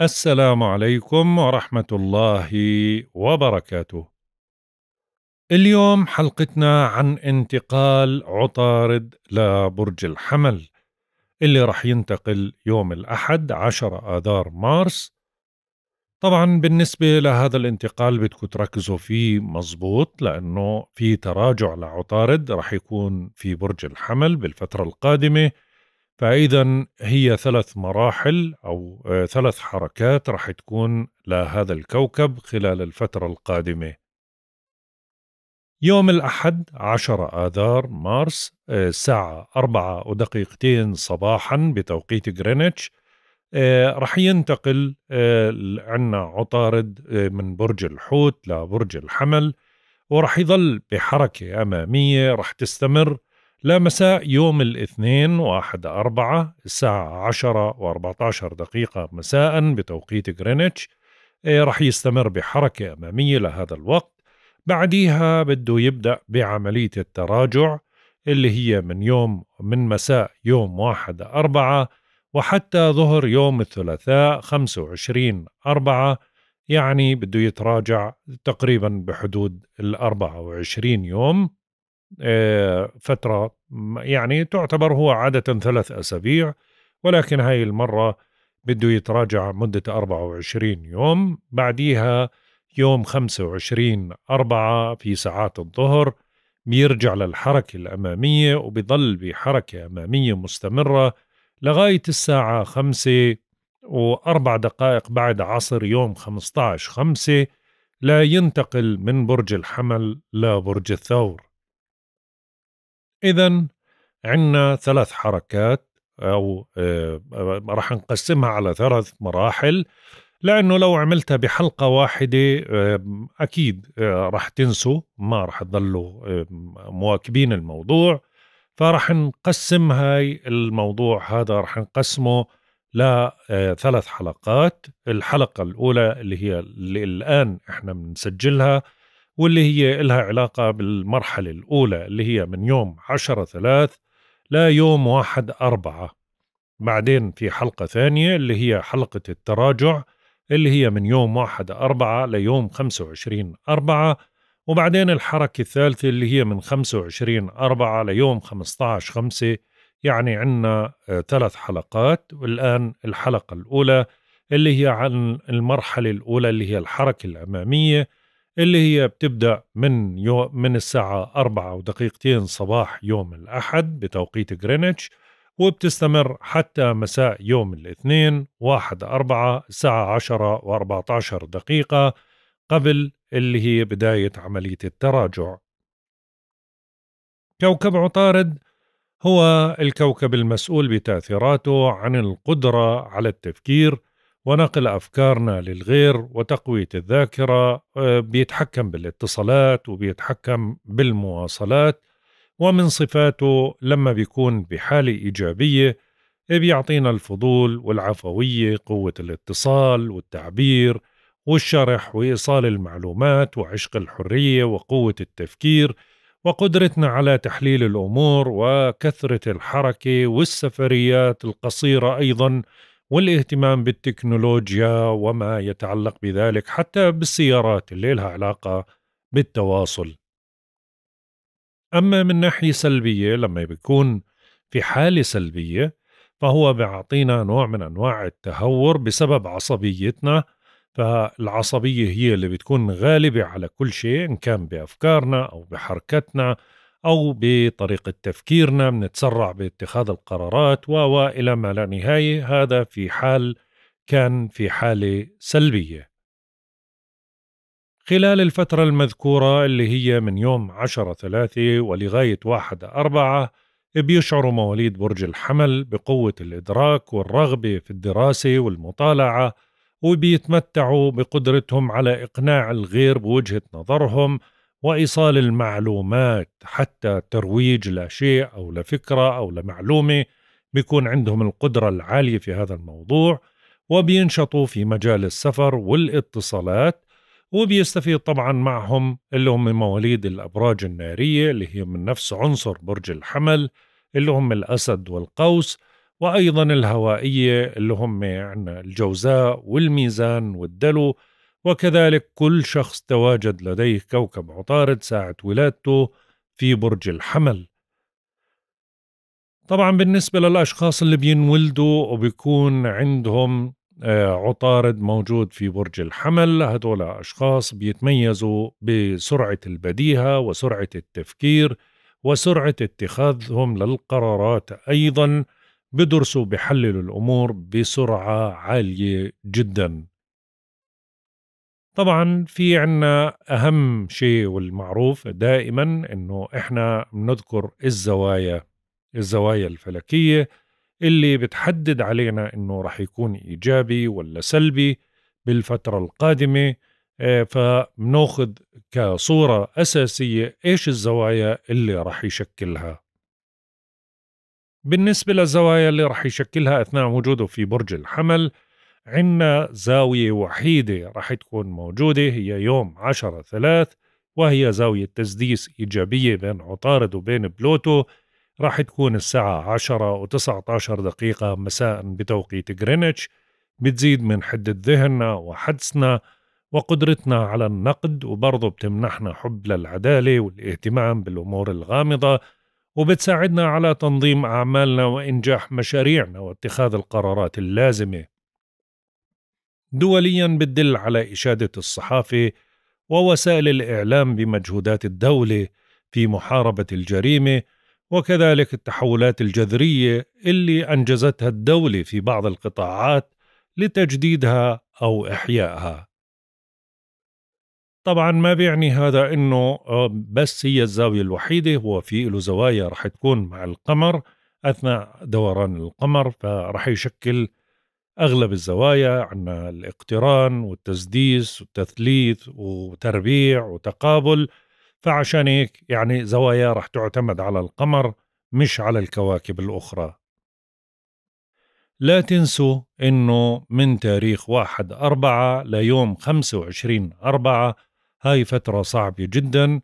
السلام عليكم ورحمة الله وبركاته. اليوم حلقتنا عن انتقال عطارد لبرج الحمل اللي رح ينتقل يوم الأحد 10 آذار مارس. طبعا بالنسبة لهذا الانتقال بدكم تركزوا فيه مزبوط لأنه في تراجع لعطارد رح يكون في برج الحمل بالفترة القادمة فاذا هي ثلاث مراحل او آه، ثلاث حركات راح تكون لهذا الكوكب خلال الفتره القادمه يوم الأحد 10 آذار مارس آه، الساعة 4 ودقيقتين صباحا بتوقيت غرينتش آه، رح ينتقل عنا عطارد من برج الحوت لبرج الحمل ورح يظل بحركة أمامية رح تستمر لمساء يوم الاثنين واحد أربعة الساعة عشرة وأربعة عشر دقيقة مساء بتوقيت غرينتش إيه، رح يستمر بحركة أمامية لهذا الوقت بعديها بده يبدأ بعملية التراجع اللي هي من يوم من مساء يوم واحد أربعة وحتى ظهر يوم الثلاثاء خمسة وعشرين أربعة يعني بده يتراجع تقريبا بحدود الأربعة وعشرين يوم آه، فترة يعني تعتبر هو عادة ثلاث أسابيع ولكن هاي المرة بده يتراجع مدة 24 يوم بعديها يوم 25 أربعة في ساعات الظهر بيرجع للحركة الأمامية وبيضل بحركة أمامية مستمرة لغاية الساعة خمسة وأربع دقائق بعد عصر يوم 15 خمسة لا ينتقل من برج الحمل لبرج الثور إذا عندنا ثلاث حركات أو آه، راح نقسمها على ثلاث مراحل لأنه لو عملتها بحلقة واحدة آه، أكيد آه، راح تنسوا ما راح تضلوا مواكبين الموضوع فراح نقسم هاي الموضوع هذا راح نقسمه لثلاث حلقات الحلقة الأولى اللي هي اللي الآن إحنا بنسجلها واللي هي لها علاقة بالمرحلة الأولى اللي هي من يوم 10 3 لا يوم 1 4 بعدين في حلقة ثانية اللي هي حلقة التراجع اللي هي من يوم 1 4 ليوم 25 4 وبعدين الحركة الثالثة اللي هي من 25 4 ليوم 15 5 يعني عندنا آه، ثلاث حلقات والآن الحلقة الأولى اللي هي عن المرحلة الأولى اللي هي الحركة الأمامية اللي هي بتبدا من يوم من الساعه 4 ودقيقتين صباح يوم الاحد بتوقيت غرينتش وبتستمر حتى مساء يوم الاثنين 1 4 الساعه 10 و14 دقيقه قبل اللي هي بدايه عمليه التراجع كوكب عطارد هو الكوكب المسؤول بتاثيراته عن القدره على التفكير ونقل أفكارنا للغير وتقوية الذاكرة آه، بيتحكم بالاتصالات وبيتحكم بالمواصلات ومن صفاته لما بيكون بحالة إيجابية آه، بيعطينا الفضول والعفوية قوة الاتصال والتعبير والشرح وإيصال المعلومات وعشق الحرية وقوة التفكير وقدرتنا على تحليل الأمور وكثرة الحركة والسفريات القصيرة أيضا والاهتمام بالتكنولوجيا وما يتعلق بذلك حتى بالسيارات اللي لها علاقة بالتواصل أما من ناحية سلبية لما بيكون في حالة سلبية فهو بيعطينا نوع من أنواع التهور بسبب عصبيتنا فالعصبية هي اللي بتكون غالبة على كل شيء إن كان بأفكارنا أو بحركتنا أو بطريقة تفكيرنا بنتسرع باتخاذ القرارات وإلى ما لا نهاية هذا في حال كان في حالة سلبية خلال الفترة المذكورة اللي هي من يوم 10 3 ولغاية 1 4 بيشعر مواليد برج الحمل بقوة الإدراك والرغبة في الدراسة والمطالعة وبيتمتعوا بقدرتهم على إقناع الغير بوجهة نظرهم وايصال المعلومات حتى ترويج لشيء او لفكره او لمعلومه بيكون عندهم القدره العاليه في هذا الموضوع وبينشطوا في مجال السفر والاتصالات وبيستفيد طبعا معهم اللي هم مواليد الابراج الناريه اللي هي من نفس عنصر برج الحمل اللي هم الاسد والقوس وايضا الهوائيه اللي هم عندنا الجوزاء والميزان والدلو وكذلك كل شخص تواجد لديه كوكب عطارد ساعة ولادته في برج الحمل طبعا بالنسبة للأشخاص اللي بينولدوا وبيكون عندهم آه، عطارد موجود في برج الحمل هدول أشخاص بيتميزوا بسرعة البديهة وسرعة التفكير وسرعة اتخاذهم للقرارات أيضا بدرسوا بحللوا الأمور بسرعة عالية جداً طبعا في عنا أهم شيء والمعروف دائما أنه إحنا بنذكر الزوايا الزوايا الفلكية اللي بتحدد علينا أنه رح يكون إيجابي ولا سلبي بالفترة القادمة آه، فبناخذ كصورة أساسية إيش الزوايا اللي رح يشكلها بالنسبة للزوايا اللي رح يشكلها أثناء وجوده في برج الحمل عنا زاوية وحيدة رح تكون موجودة هي يوم عشرة ثلاث وهي زاوية تسديس إيجابية بين عطارد وبين بلوتو راح تكون الساعة عشرة و عشر دقيقة مساء بتوقيت غرينتش بتزيد من حدة ذهننا وحدسنا وقدرتنا على النقد وبرضه بتمنحنا حب للعدالة والاهتمام بالأمور الغامضة وبتساعدنا على تنظيم أعمالنا وإنجاح مشاريعنا واتخاذ القرارات اللازمة دوليا بتدل على إشادة الصحافة ووسائل الإعلام بمجهودات الدولة في محاربة الجريمة وكذلك التحولات الجذرية اللي أنجزتها الدولة في بعض القطاعات لتجديدها أو إحيائها طبعا ما بيعني هذا أنه آه، بس هي الزاوية الوحيدة هو في له زوايا رح تكون مع القمر أثناء دوران القمر فرح يشكل اغلب الزوايا عندنا الاقتران والتسديس والتثليث وتربيع وتقابل فعشان هيك يعني زوايا رح تعتمد على القمر مش على الكواكب الاخرى لا تنسوا انه من تاريخ واحد أربعة ليوم خمسة وعشرين أربعة هاي فترة صعبة جدا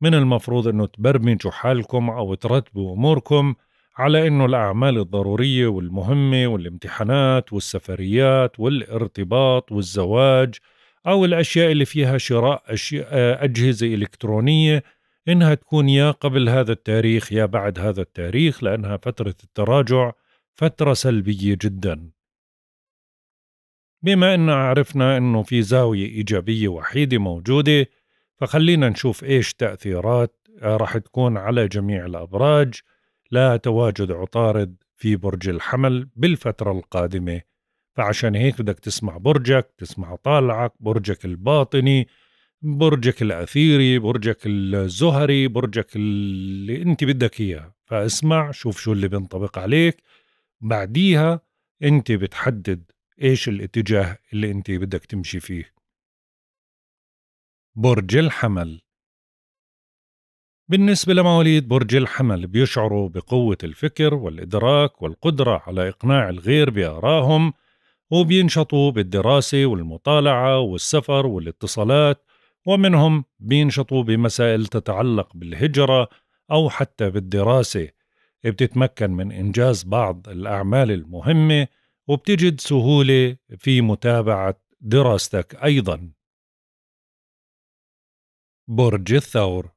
من المفروض انه تبرمجوا حالكم او ترتبوا اموركم على انه الاعمال الضروريه والمهمه والامتحانات والسفريات والارتباط والزواج او الاشياء اللي فيها شراء أشياء آه، اجهزه الكترونيه انها تكون يا قبل هذا التاريخ يا بعد هذا التاريخ لانها فتره التراجع فتره سلبيه جدا بما ان عرفنا انه في زاويه ايجابيه وحيده موجوده فخلينا نشوف ايش تاثيرات آه، راح تكون على جميع الابراج لا تواجد عطارد في برج الحمل بالفترة القادمة فعشان هيك بدك تسمع برجك تسمع طالعك برجك الباطني برجك الأثيري برجك الزهري برجك اللي أنت بدك إياه فاسمع شوف شو اللي بينطبق عليك بعديها أنت بتحدد إيش الاتجاه اللي أنت بدك تمشي فيه برج الحمل بالنسبة لمواليد برج الحمل بيشعروا بقوة الفكر والإدراك والقدرة على إقناع الغير بآرائهم وبينشطوا بالدراسة والمطالعة والسفر والاتصالات ومنهم بينشطوا بمسائل تتعلق بالهجرة أو حتى بالدراسة بتتمكن من إنجاز بعض الأعمال المهمة وبتجد سهولة في متابعة دراستك أيضا برج الثور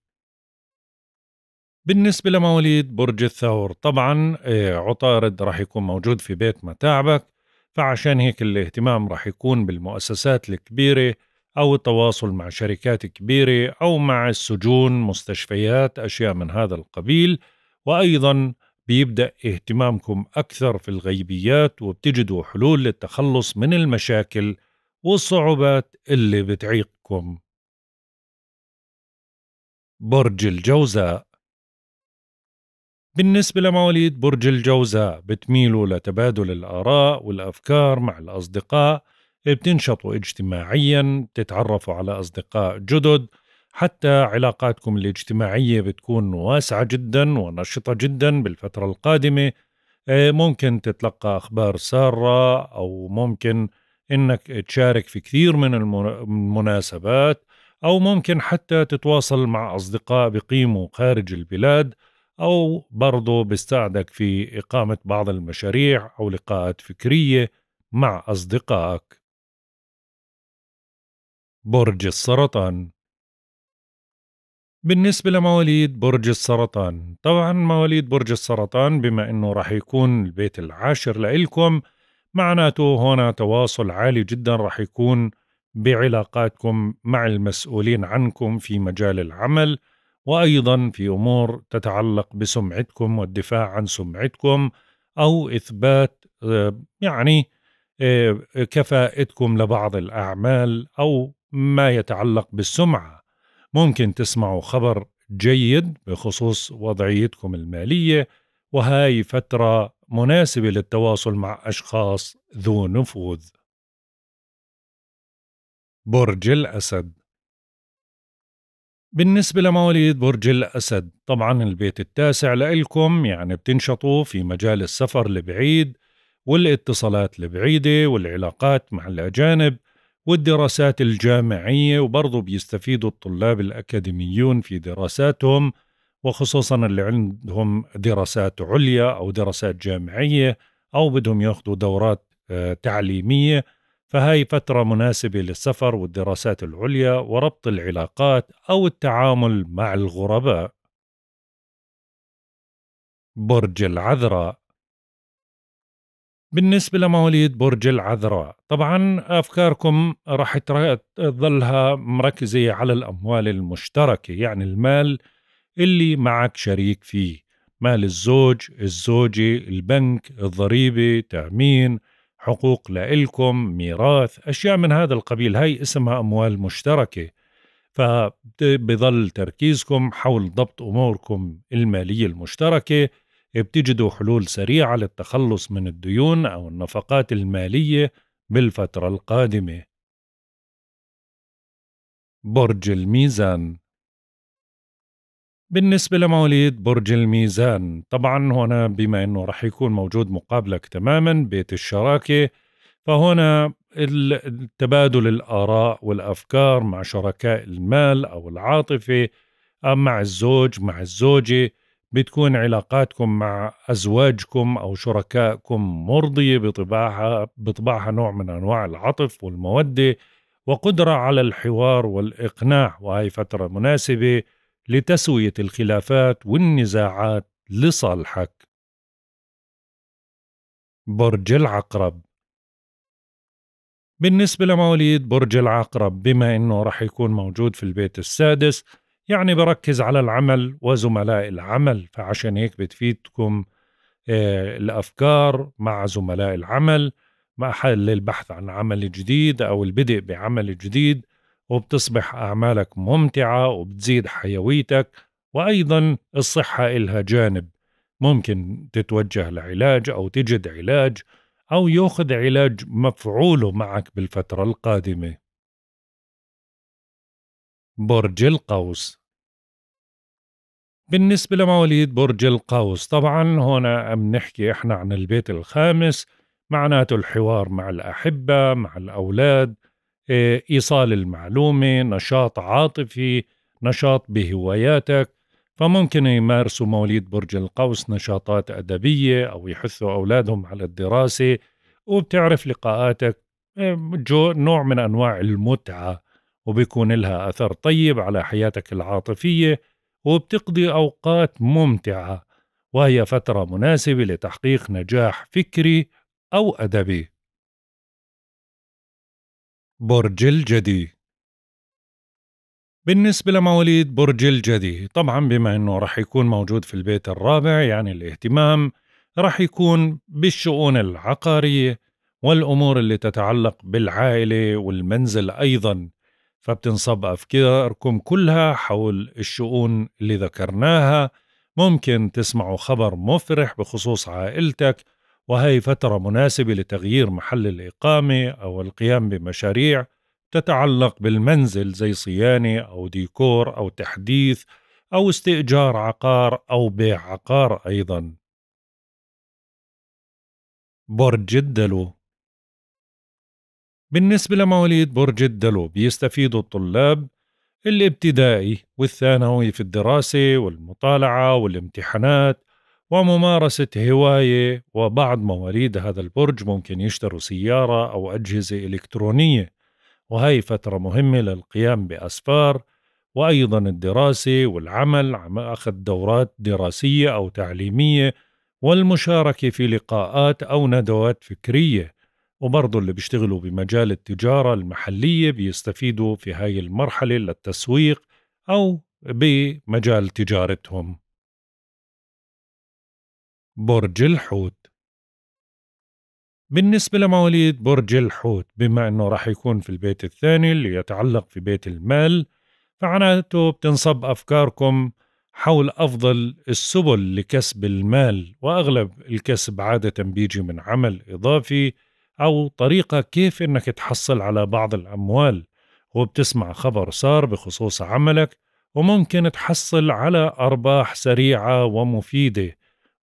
بالنسبة لمواليد برج الثور طبعا آه، عطارد راح يكون موجود في بيت متاعبك فعشان هيك الاهتمام راح يكون بالمؤسسات الكبيرة أو التواصل مع شركات كبيرة أو مع السجون مستشفيات أشياء من هذا القبيل وأيضا بيبدأ اهتمامكم أكثر في الغيبيات وبتجدوا حلول للتخلص من المشاكل والصعوبات اللي بتعيقكم برج الجوزاء بالنسبة لمواليد برج الجوزاء بتميلوا لتبادل الآراء والأفكار مع الأصدقاء بتنشطوا اجتماعيا بتتعرفوا على أصدقاء جدد حتى علاقاتكم الاجتماعية بتكون واسعة جدا ونشطة جدا بالفترة القادمة إيه، ممكن تتلقى أخبار سارة أو ممكن إنك تشارك في كثير من المناسبات أو ممكن حتى تتواصل مع أصدقاء بقيموا خارج البلاد أو برضه بيساعدك في إقامة بعض المشاريع أو لقاءات فكرية مع أصدقائك برج السرطان بالنسبة لمواليد برج السرطان طبعا مواليد برج السرطان بما أنه راح يكون البيت العاشر لإلكم معناته هنا تواصل عالي جدا راح يكون بعلاقاتكم مع المسؤولين عنكم في مجال العمل وايضا في امور تتعلق بسمعتكم والدفاع عن سمعتكم او اثبات آه، يعني آه، كفاءتكم لبعض الاعمال او ما يتعلق بالسمعه ممكن تسمعوا خبر جيد بخصوص وضعيتكم الماليه وهاي فتره مناسبه للتواصل مع اشخاص ذو نفوذ برج الاسد بالنسبة لمواليد برج الأسد طبعا البيت التاسع لإلكم يعني بتنشطوا في مجال السفر البعيد والاتصالات البعيدة والعلاقات مع الأجانب والدراسات الجامعية وبرضه بيستفيدوا الطلاب الأكاديميون في دراساتهم وخصوصا اللي عندهم دراسات عليا أو دراسات جامعية أو بدهم ياخذوا دورات آه، تعليمية فهاي فترة مناسبة للسفر والدراسات العليا وربط العلاقات أو التعامل مع الغرباء. برج العذراء بالنسبة لمواليد برج العذراء طبعا أفكاركم راح تظلها مركزة على الأموال المشتركة يعني المال اللي معك شريك فيه مال الزوج الزوجة البنك الضريبة تأمين حقوق لإلكم ميراث أشياء من هذا القبيل هاي اسمها أموال مشتركة فبضل تركيزكم حول ضبط أموركم المالية المشتركة بتجدوا حلول سريعة للتخلص من الديون أو النفقات المالية بالفترة القادمة برج الميزان بالنسبة لمواليد برج الميزان طبعا هنا بما أنه رح يكون موجود مقابلك تماما بيت الشراكة فهنا التبادل الآراء والأفكار مع شركاء المال أو العاطفة أم مع الزوج مع الزوجة بتكون علاقاتكم مع أزواجكم أو شركائكم مرضية بطباعها بطباعها نوع من أنواع العطف والمودة وقدرة على الحوار والإقناع وهي فترة مناسبة لتسويه الخلافات والنزاعات لصالحك برج العقرب بالنسبة لمواليد برج العقرب بما انه رح يكون موجود في البيت السادس يعني بركز على العمل وزملاء العمل فعشان هيك بتفيدكم آه، الافكار مع زملاء العمل محل البحث عن عمل جديد او البدء بعمل جديد وبتصبح أعمالك ممتعة وبتزيد حيويتك وأيضا الصحة إلها جانب ممكن تتوجه لعلاج أو تجد علاج أو يأخذ علاج مفعوله معك بالفترة القادمة برج القوس بالنسبة لمواليد برج القوس طبعا هنا بنحكي احنا عن البيت الخامس معناته الحوار مع الأحبة مع الأولاد آه، ايصال المعلومه نشاط عاطفي نشاط بهواياتك فممكن يمارسوا مواليد برج القوس نشاطات ادبيه او يحثوا اولادهم على الدراسه وبتعرف لقاءاتك آه، جو نوع من انواع المتعه وبيكون لها اثر طيب على حياتك العاطفيه وبتقضي اوقات ممتعه وهي فتره مناسبه لتحقيق نجاح فكري او ادبي برج الجدي بالنسبة لمواليد برج الجدي طبعا بما انه رح يكون موجود في البيت الرابع يعني الاهتمام رح يكون بالشؤون العقارية والأمور اللي تتعلق بالعائلة والمنزل أيضا فبتنصب أفكاركم كلها حول الشؤون اللي ذكرناها ممكن تسمعوا خبر مفرح بخصوص عائلتك وهي فترة مناسبة لتغيير محل الإقامة أو القيام بمشاريع تتعلق بالمنزل زي صيانة أو ديكور أو تحديث أو استئجار عقار أو بيع عقار أيضا. برج الدلو بالنسبة لمواليد برج الدلو بيستفيد الطلاب الابتدائي والثانوي في الدراسة والمطالعة والامتحانات وممارسة هواية وبعض مواليد هذا البرج ممكن يشتروا سيارة أو أجهزة إلكترونية وهي فترة مهمة للقيام بأسفار وأيضا الدراسة والعمل عم أخذ دورات دراسية أو تعليمية والمشاركة في لقاءات أو ندوات فكرية وبرضه اللي بيشتغلوا بمجال التجارة المحلية بيستفيدوا في هاي المرحلة للتسويق أو بمجال تجارتهم برج الحوت بالنسبة لمواليد برج الحوت بما أنه راح يكون في البيت الثاني اللي يتعلق في بيت المال فعناته بتنصب أفكاركم حول أفضل السبل لكسب المال وأغلب الكسب عادة بيجي من عمل إضافي أو طريقة كيف أنك تحصل على بعض الأموال وبتسمع خبر صار بخصوص عملك وممكن تحصل على أرباح سريعة ومفيدة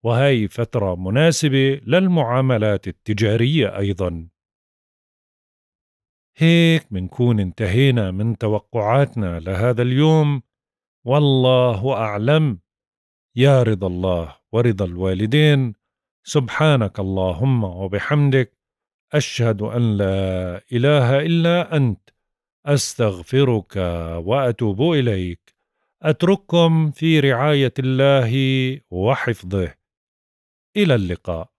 وهي فترة مناسبة للمعاملات التجارية أيضا هيك منكون انتهينا من توقعاتنا لهذا اليوم والله أعلم يا رضا الله ورضا الوالدين سبحانك اللهم وبحمدك أشهد أن لا إله إلا أنت أستغفرك وأتوب إليك أترككم في رعاية الله وحفظه الى اللقاء